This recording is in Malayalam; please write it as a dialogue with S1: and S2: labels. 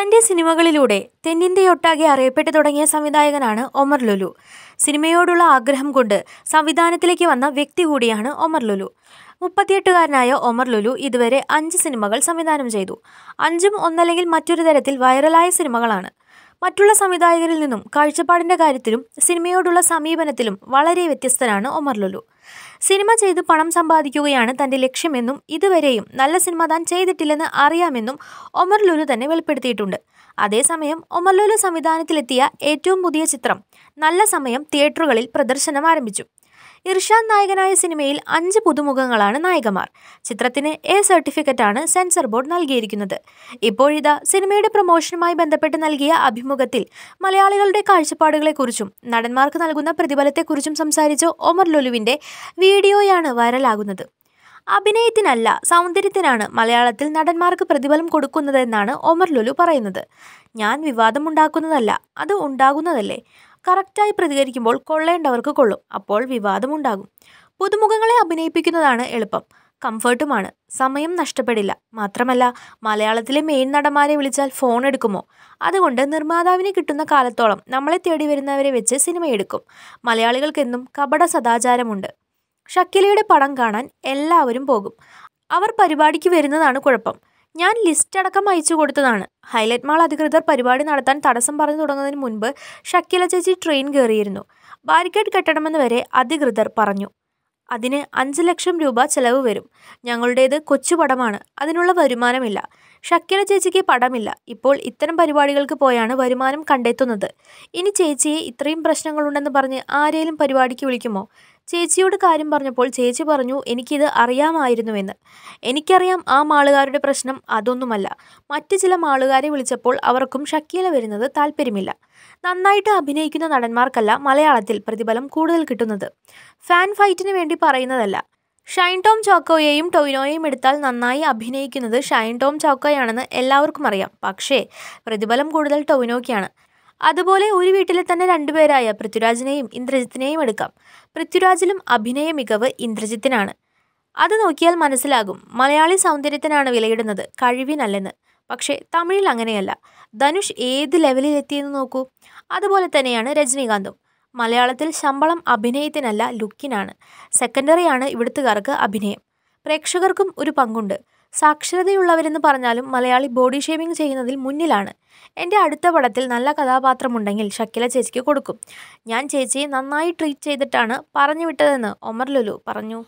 S1: തൻ്റെ സിനിമകളിലൂടെ തെന്നിന്ത്യയൊട്ടാകെ അറിയപ്പെട്ടു തുടങ്ങിയ സംവിധായകനാണ് ഒമർ ലുലു സിനിമയോടുള്ള ആഗ്രഹം കൊണ്ട് സംവിധാനത്തിലേക്ക് വന്ന വ്യക്തി കൂടിയാണ് ഒമർ ലുലു മുപ്പത്തിയെട്ടുകാരനായ ഒമർ ലുലു ഇതുവരെ അഞ്ച് സിനിമകൾ സംവിധാനം ചെയ്തു അഞ്ചും ഒന്നല്ലെങ്കിൽ മറ്റൊരു തരത്തിൽ വൈറലായ സിനിമകളാണ് മറ്റുള്ള സംവിധായകരിൽ നിന്നും കാഴ്ചപ്പാടിൻ്റെ കാര്യത്തിലും സിനിമയോടുള്ള സമീപനത്തിലും വളരെ വ്യത്യസ്തനാണ് ഒമർ ലുലു സിനിമ ചെയ്ത് പണം സമ്പാദിക്കുകയാണ് തൻ്റെ ലക്ഷ്യമെന്നും ഇതുവരെയും നല്ല സിനിമ താൻ ചെയ്തിട്ടില്ലെന്ന് അറിയാമെന്നും ഒമർ ലുലു തന്നെ വെളിപ്പെടുത്തിയിട്ടുണ്ട് അതേസമയം ഒമർ ലുലു സംവിധാനത്തിലെത്തിയ ഏറ്റവും പുതിയ ചിത്രം നല്ല സമയം തിയേറ്ററുകളിൽ പ്രദർശനം ആരംഭിച്ചു ഇർഷാദ് നായകനായ സിനിമയിൽ അഞ്ച് പുതുമുഖങ്ങളാണ് നായകമാർ ചിത്രത്തിന് എ സർട്ടിഫിക്കറ്റാണ് സെൻസർ ബോർഡ് നൽകിയിരിക്കുന്നത് ഇപ്പോഴിതാ സിനിമയുടെ പ്രൊമോഷനുമായി ബന്ധപ്പെട്ട് നൽകിയ അഭിമുഖത്തിൽ മലയാളികളുടെ കാഴ്ചപ്പാടുകളെക്കുറിച്ചും നടന്മാർക്ക് നൽകുന്ന പ്രതിഫലത്തെക്കുറിച്ചും സംസാരിച്ച ഒമർ ലുലുവിൻ്റെ വീഡിയോയാണ് വൈറലാകുന്നത് അഭിനയത്തിനല്ല സൗന്ദര്യത്തിനാണ് മലയാളത്തിൽ നടന്മാർക്ക് പ്രതിഫലം കൊടുക്കുന്നതെന്നാണ് ഒമർ ലുലു പറയുന്നത് ഞാൻ വിവാദമുണ്ടാക്കുന്നതല്ല അത് ഉണ്ടാകുന്നതല്ലേ കറക്റ്റായി പ്രതികരിക്കുമ്പോൾ കൊള്ളേണ്ടവർക്ക് കൊള്ളും അപ്പോൾ വിവാദമുണ്ടാകും പുതുമുഖങ്ങളെ അഭിനയിപ്പിക്കുന്നതാണ് എളുപ്പം കംഫർട്ടുമാണ് സമയം നഷ്ടപ്പെടില്ല മാത്രമല്ല മലയാളത്തിലെ മെയിൻ നടന്മാരെ വിളിച്ചാൽ ഫോൺ എടുക്കുമോ അതുകൊണ്ട് നിർമ്മാതാവിന് കിട്ടുന്ന കാലത്തോളം നമ്മളെ തേടി വരുന്നവരെ വെച്ച് സിനിമയെടുക്കും മലയാളികൾക്കെന്നും കപട സദാചാരമുണ്ട് ഷക്കിലയുടെ പടം കാണാൻ എല്ലാവരും പോകും അവർ പരിപാടിക്ക് വരുന്നതാണ് കുഴപ്പം ഞാൻ ലിസ്റ്റ് അടക്കം അയച്ചു കൊടുത്തതാണ് ഹൈലൈറ്റ് മാൾ അധികൃതർ പരിപാടി നടത്താൻ തടസ്സം പറഞ്ഞു തുടങ്ങുന്നതിന് മുൻപ് ഷക്കില ചേച്ചി ട്രെയിൻ കയറിയിരുന്നു ബാരിക്കേഡ് കെട്ടണമെന്ന് വരെ അധികൃതർ പറഞ്ഞു അതിന് അഞ്ച് ലക്ഷം രൂപ ചെലവ് വരും ഞങ്ങളുടേത് കൊച്ചു പടമാണ് അതിനുള്ള വരുമാനമില്ല ഷക്കില ചേച്ചിക്ക് പടമില്ല ഇപ്പോൾ ഇത്തരം പരിപാടികൾക്ക് പോയാണ് വരുമാനം കണ്ടെത്തുന്നത് ഇനി ചേച്ചിയെ ഇത്രയും പ്രശ്നങ്ങളുണ്ടെന്ന് പറഞ്ഞ് ആരെയും പരിപാടിക്ക് വിളിക്കുമോ ചേച്ചിയോട് കാര്യം പറഞ്ഞപ്പോൾ ചേച്ചി പറഞ്ഞു എനിക്കിത് അറിയാമായിരുന്നുവെന്ന് എനിക്കറിയാം ആ മാളുകാരുടെ പ്രശ്നം അതൊന്നുമല്ല മറ്റ് ചില മാളുകാരെ വിളിച്ചപ്പോൾ അവർക്കും ഷക്കീല വരുന്നത് താല്പര്യമില്ല നന്നായിട്ട് അഭിനയിക്കുന്ന നടന്മാർക്കല്ല മലയാളത്തിൽ പ്രതിഫലം കൂടുതൽ കിട്ടുന്നത് ഫാൻ ഫൈറ്റിന് വേണ്ടി പറയുന്നതല്ല ഷൈൻ ടോം ചാക്കോയെയും ടൊയിനോയെയും എടുത്താൽ നന്നായി അഭിനയിക്കുന്നത് ഷൈൻ ടോം ചാക്കോയാണെന്ന് എല്ലാവർക്കും അറിയാം പക്ഷേ പ്രതിഫലം കൂടുതൽ ടൊവിനോയ്ക്കാണ് അതുപോലെ ഒരു വീട്ടിലെ തന്നെ രണ്ടുപേരായ പൃഥ്വിരാജിനെയും ഇന്ദ്രജിത്തിനെയും എടുക്കാം പൃഥ്വിരാജിലും അഭിനയ മികവ് ഇന്ദ്രജിത്തിനാണ് അത് നോക്കിയാൽ മനസ്സിലാകും മലയാളി സൗന്ദര്യത്തിനാണ് വിലയിടുന്നത് കഴിവിനല്ലെന്ന് പക്ഷേ തമിഴിൽ അങ്ങനെയല്ല ധനുഷ് ഏത് ലെവലിൽ എത്തിയെന്ന് നോക്കൂ അതുപോലെ തന്നെയാണ് രജനീകാന്തും മലയാളത്തിൽ ശമ്പളം അഭിനയത്തിനല്ല ലുക്കിനാണ് സെക്കൻഡറിയാണ് ഇവിടുത്തുകാർക്ക് അഭിനയം പ്രേക്ഷകർക്കും ഒരു പങ്കുണ്ട് സാക്ഷരതയുള്ളവരെന്ന് പറഞ്ഞാലും മലയാളി ബോഡി ഷേവിംഗ് ചെയ്യുന്നതിൽ മുന്നിലാണ് എൻ്റെ അടുത്ത പടത്തിൽ നല്ല കഥാപാത്രമുണ്ടെങ്കിൽ ഷക്കില ചേച്ചിക്ക് കൊടുക്കും ഞാൻ ചേച്ചിയെ നന്നായി ട്രീറ്റ് ചെയ്തിട്ടാണ് പറഞ്ഞു വിട്ടതെന്ന് ഒമർ ലുലു പറഞ്ഞു